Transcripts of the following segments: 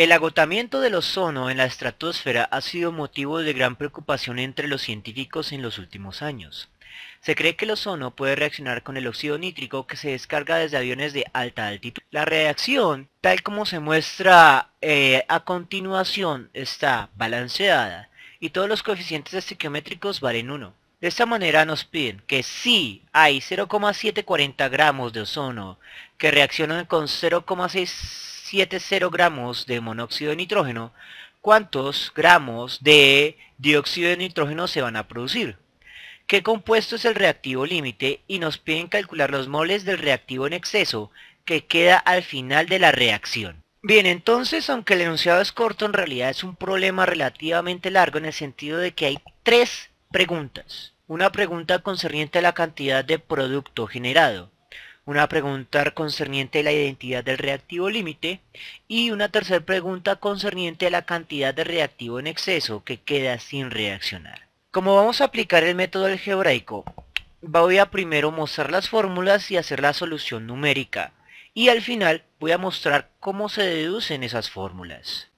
El agotamiento del ozono en la estratosfera ha sido motivo de gran preocupación entre los científicos en los últimos años. Se cree que el ozono puede reaccionar con el óxido nítrico que se descarga desde aviones de alta altitud. La reacción, tal como se muestra eh, a continuación, está balanceada y todos los coeficientes estequiométricos valen 1. De esta manera nos piden que si hay 0,740 gramos de ozono que reaccionan con 0,6 7.0 gramos de monóxido de nitrógeno, ¿cuántos gramos de dióxido de nitrógeno se van a producir? ¿Qué compuesto es el reactivo límite? Y nos piden calcular los moles del reactivo en exceso que queda al final de la reacción. Bien, entonces, aunque el enunciado es corto, en realidad es un problema relativamente largo en el sentido de que hay tres preguntas. Una pregunta concerniente a la cantidad de producto generado, una pregunta concerniente a la identidad del reactivo límite y una tercera pregunta concerniente a la cantidad de reactivo en exceso que queda sin reaccionar. Como vamos a aplicar el método algebraico, voy a primero mostrar las fórmulas y hacer la solución numérica y al final voy a mostrar cómo se deducen esas fórmulas.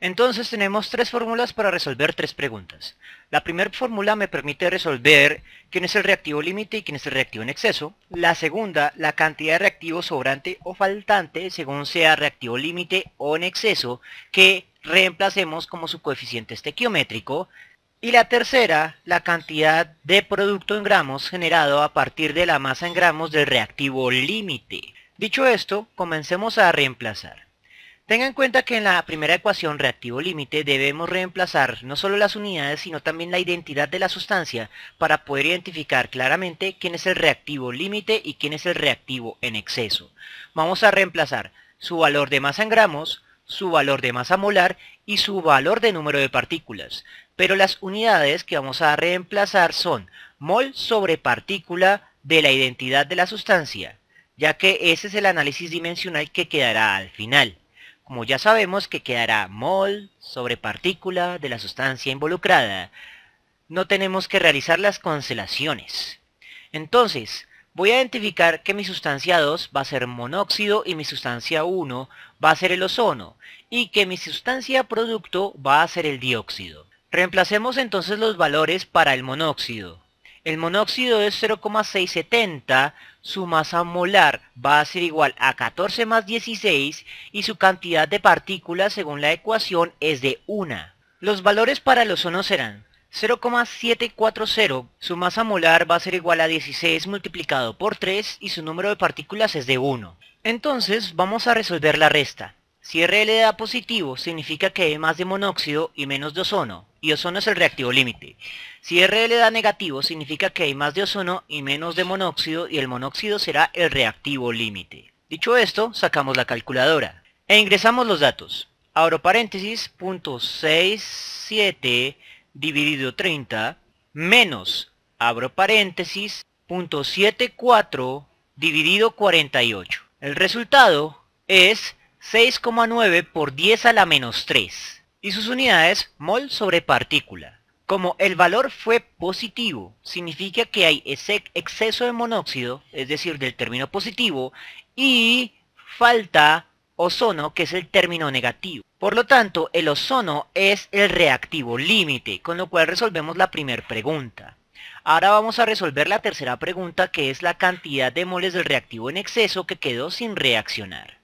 Entonces tenemos tres fórmulas para resolver tres preguntas. La primera fórmula me permite resolver quién es el reactivo límite y quién es el reactivo en exceso. La segunda, la cantidad de reactivo sobrante o faltante según sea reactivo límite o en exceso que reemplacemos como su coeficiente estequiométrico. Y la tercera, la cantidad de producto en gramos generado a partir de la masa en gramos del reactivo límite. Dicho esto, comencemos a reemplazar. Tenga en cuenta que en la primera ecuación reactivo límite debemos reemplazar no solo las unidades sino también la identidad de la sustancia para poder identificar claramente quién es el reactivo límite y quién es el reactivo en exceso. Vamos a reemplazar su valor de masa en gramos, su valor de masa molar y su valor de número de partículas. Pero las unidades que vamos a reemplazar son mol sobre partícula de la identidad de la sustancia, ya que ese es el análisis dimensional que quedará al final. Como ya sabemos que quedará mol sobre partícula de la sustancia involucrada, no tenemos que realizar las constelaciones. Entonces, voy a identificar que mi sustancia 2 va a ser monóxido y mi sustancia 1 va a ser el ozono y que mi sustancia producto va a ser el dióxido. Reemplacemos entonces los valores para el monóxido. El monóxido es 0,670, su masa molar va a ser igual a 14 más 16 y su cantidad de partículas según la ecuación es de 1. Los valores para el ozono serán 0,740, su masa molar va a ser igual a 16 multiplicado por 3 y su número de partículas es de 1. Entonces vamos a resolver la resta. Si RL da positivo significa que hay más de monóxido y menos de ozono y ozono es el reactivo límite. Si RL da negativo, significa que hay más de ozono y menos de monóxido y el monóxido será el reactivo límite. Dicho esto, sacamos la calculadora e ingresamos los datos. Abro paréntesis, 67 dividido 30 menos, abro paréntesis, 74 dividido 48. El resultado es 6,9 por 10 a la menos 3 y sus unidades mol sobre partícula. Como el valor fue positivo, significa que hay ese exceso de monóxido, es decir, del término positivo, y falta ozono, que es el término negativo. Por lo tanto, el ozono es el reactivo límite, con lo cual resolvemos la primera pregunta. Ahora vamos a resolver la tercera pregunta, que es la cantidad de moles del reactivo en exceso que quedó sin reaccionar.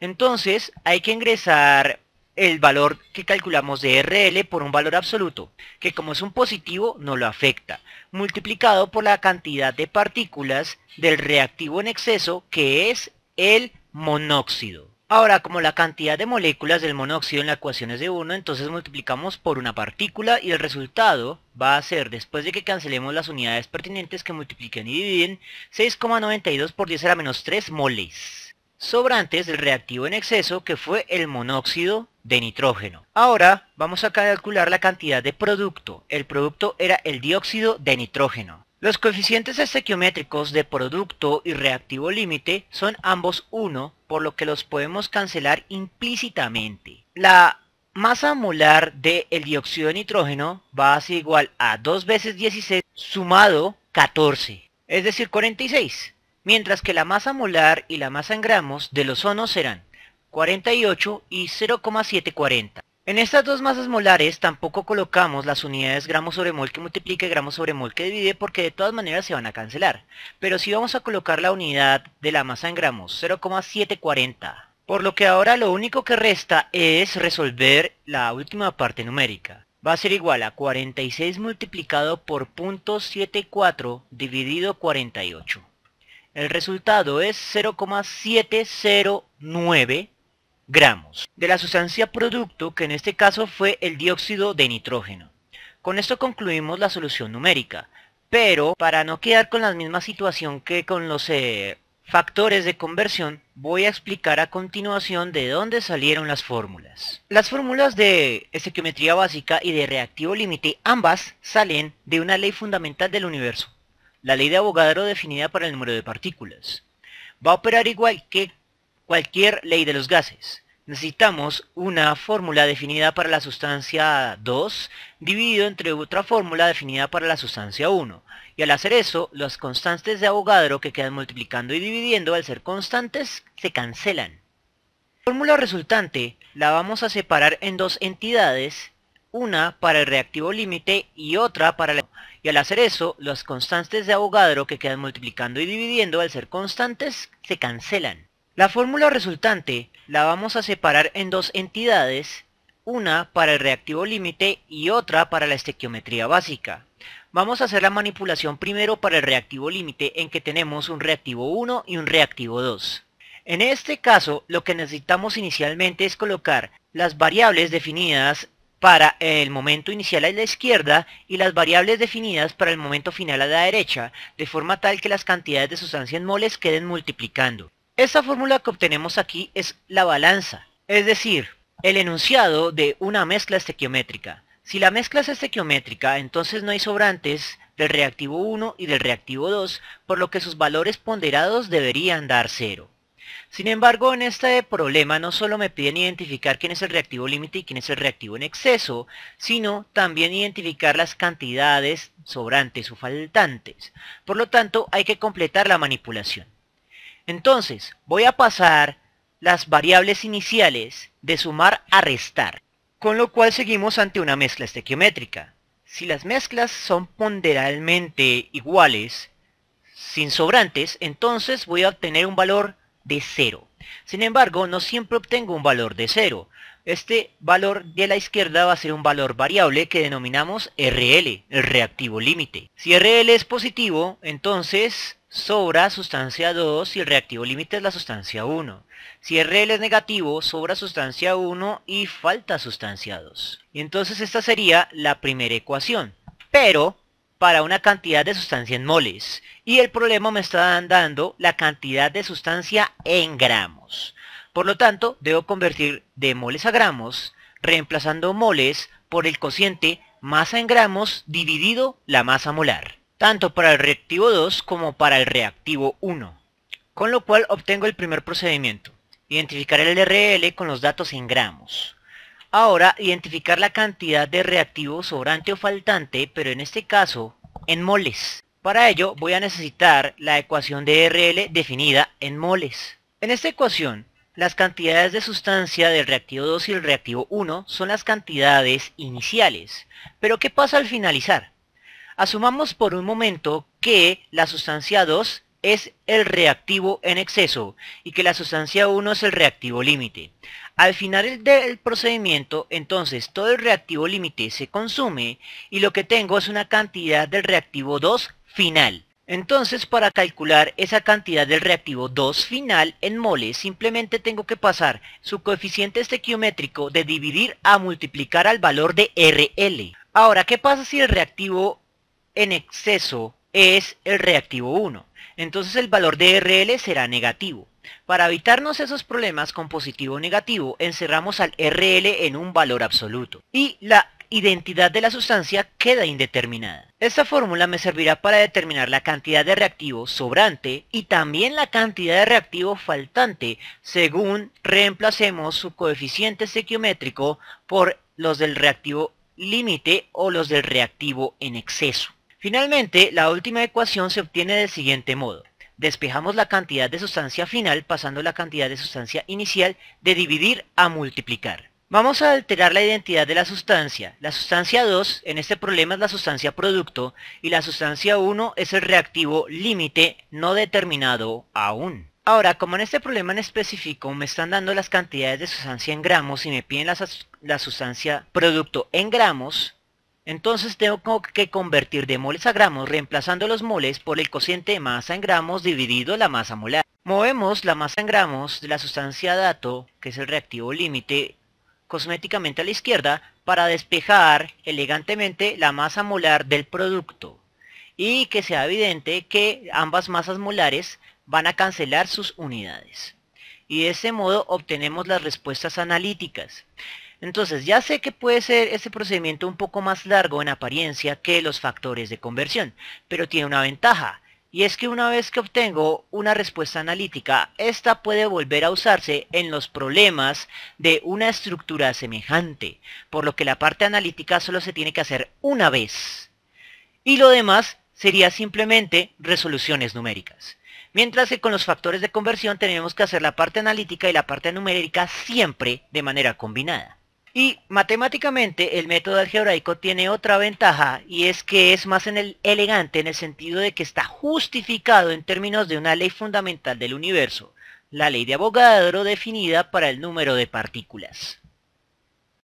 Entonces, hay que ingresar el valor que calculamos de RL por un valor absoluto, que como es un positivo no lo afecta, multiplicado por la cantidad de partículas del reactivo en exceso que es el monóxido. Ahora, como la cantidad de moléculas del monóxido en la ecuación es de 1, entonces multiplicamos por una partícula y el resultado va a ser, después de que cancelemos las unidades pertinentes que multipliquen y dividen, 6,92 por 10 a la menos 3 moles. Sobrantes del reactivo en exceso que fue el monóxido de nitrógeno. Ahora vamos a calcular la cantidad de producto. El producto era el dióxido de nitrógeno. Los coeficientes estequiométricos de producto y reactivo límite son ambos 1, por lo que los podemos cancelar implícitamente. La masa molar del el dióxido de nitrógeno va a ser igual a 2 veces 16 sumado 14, es decir 46, mientras que la masa molar y la masa en gramos los ozono serán 48 y 0,740. En estas dos masas molares tampoco colocamos las unidades gramos sobre mol que multiplica y gramos sobre mol que divide porque de todas maneras se van a cancelar. Pero si vamos a colocar la unidad de la masa en gramos, 0,740. Por lo que ahora lo único que resta es resolver la última parte numérica. Va a ser igual a 46 multiplicado por .74 dividido 48. El resultado es 0,709 gramos de la sustancia producto que en este caso fue el dióxido de nitrógeno. Con esto concluimos la solución numérica, pero para no quedar con la misma situación que con los eh, factores de conversión, voy a explicar a continuación de dónde salieron las fórmulas. Las fórmulas de estequiometría básica y de reactivo límite ambas salen de una ley fundamental del universo, la ley de Avogadro definida para el número de partículas. Va a operar igual que cualquier ley de los gases. Necesitamos una fórmula definida para la sustancia 2 dividido entre otra fórmula definida para la sustancia 1. Y al hacer eso, las constantes de Avogadro que quedan multiplicando y dividiendo al ser constantes se cancelan. La fórmula resultante la vamos a separar en dos entidades, una para el reactivo límite y otra para la... Y al hacer eso, las constantes de Avogadro que quedan multiplicando y dividiendo al ser constantes se cancelan. La fórmula resultante la vamos a separar en dos entidades, una para el reactivo límite y otra para la estequiometría básica. Vamos a hacer la manipulación primero para el reactivo límite en que tenemos un reactivo 1 y un reactivo 2. En este caso lo que necesitamos inicialmente es colocar las variables definidas para el momento inicial a la izquierda y las variables definidas para el momento final a la derecha, de forma tal que las cantidades de sustancias en moles queden multiplicando. Esta fórmula que obtenemos aquí es la balanza, es decir, el enunciado de una mezcla estequiométrica. Si la mezcla es estequiométrica, entonces no hay sobrantes del reactivo 1 y del reactivo 2, por lo que sus valores ponderados deberían dar 0. Sin embargo, en este problema no solo me piden identificar quién es el reactivo límite y quién es el reactivo en exceso, sino también identificar las cantidades sobrantes o faltantes. Por lo tanto, hay que completar la manipulación. Entonces, voy a pasar las variables iniciales de sumar a restar, con lo cual seguimos ante una mezcla estequiométrica. Si las mezclas son ponderalmente iguales, sin sobrantes, entonces voy a obtener un valor de 0. Sin embargo, no siempre obtengo un valor de 0. Este valor de la izquierda va a ser un valor variable que denominamos RL, el reactivo límite. Si RL es positivo, entonces sobra sustancia 2 y el reactivo límite es la sustancia 1. Si RL es negativo, sobra sustancia 1 y falta sustancia 2. Y entonces esta sería la primera ecuación, pero para una cantidad de sustancia en moles. Y el problema me está dando la cantidad de sustancia en gramos. Por lo tanto, debo convertir de moles a gramos, reemplazando moles por el cociente masa en gramos dividido la masa molar tanto para el reactivo 2 como para el reactivo 1, con lo cual obtengo el primer procedimiento, identificar el RL con los datos en gramos. Ahora, identificar la cantidad de reactivo sobrante o faltante, pero en este caso, en moles. Para ello, voy a necesitar la ecuación de RL definida en moles. En esta ecuación, las cantidades de sustancia del reactivo 2 y el reactivo 1 son las cantidades iniciales. Pero ¿qué pasa al finalizar? Asumamos por un momento que la sustancia 2 es el reactivo en exceso y que la sustancia 1 es el reactivo límite. Al final del procedimiento, entonces todo el reactivo límite se consume y lo que tengo es una cantidad del reactivo 2 final. Entonces para calcular esa cantidad del reactivo 2 final en moles simplemente tengo que pasar su coeficiente estequiométrico de dividir a multiplicar al valor de RL. Ahora, ¿qué pasa si el reactivo en exceso es el reactivo 1. Entonces el valor de RL será negativo. Para evitarnos esos problemas con positivo o negativo, encerramos al RL en un valor absoluto. Y la identidad de la sustancia queda indeterminada. Esta fórmula me servirá para determinar la cantidad de reactivo sobrante y también la cantidad de reactivo faltante según reemplacemos su coeficiente estequiométrico por los del reactivo límite o los del reactivo en exceso. Finalmente, la última ecuación se obtiene del siguiente modo. Despejamos la cantidad de sustancia final pasando la cantidad de sustancia inicial de dividir a multiplicar. Vamos a alterar la identidad de la sustancia. La sustancia 2 en este problema es la sustancia producto y la sustancia 1 es el reactivo límite no determinado aún. Ahora, como en este problema en específico me están dando las cantidades de sustancia en gramos y me piden la, la sustancia producto en gramos, entonces tengo que convertir de moles a gramos reemplazando los moles por el cociente de masa en gramos dividido la masa molar. Movemos la masa en gramos de la sustancia dato, que es el reactivo límite, cosméticamente a la izquierda para despejar elegantemente la masa molar del producto y que sea evidente que ambas masas molares van a cancelar sus unidades. Y de ese modo obtenemos las respuestas analíticas. Entonces ya sé que puede ser este procedimiento un poco más largo en apariencia que los factores de conversión, pero tiene una ventaja, y es que una vez que obtengo una respuesta analítica, esta puede volver a usarse en los problemas de una estructura semejante, por lo que la parte analítica solo se tiene que hacer una vez. Y lo demás sería simplemente resoluciones numéricas. Mientras que con los factores de conversión tenemos que hacer la parte analítica y la parte numérica siempre de manera combinada. Y matemáticamente el método algebraico tiene otra ventaja y es que es más en elegante en el sentido de que está justificado en términos de una ley fundamental del universo, la ley de Avogadro definida para el número de partículas.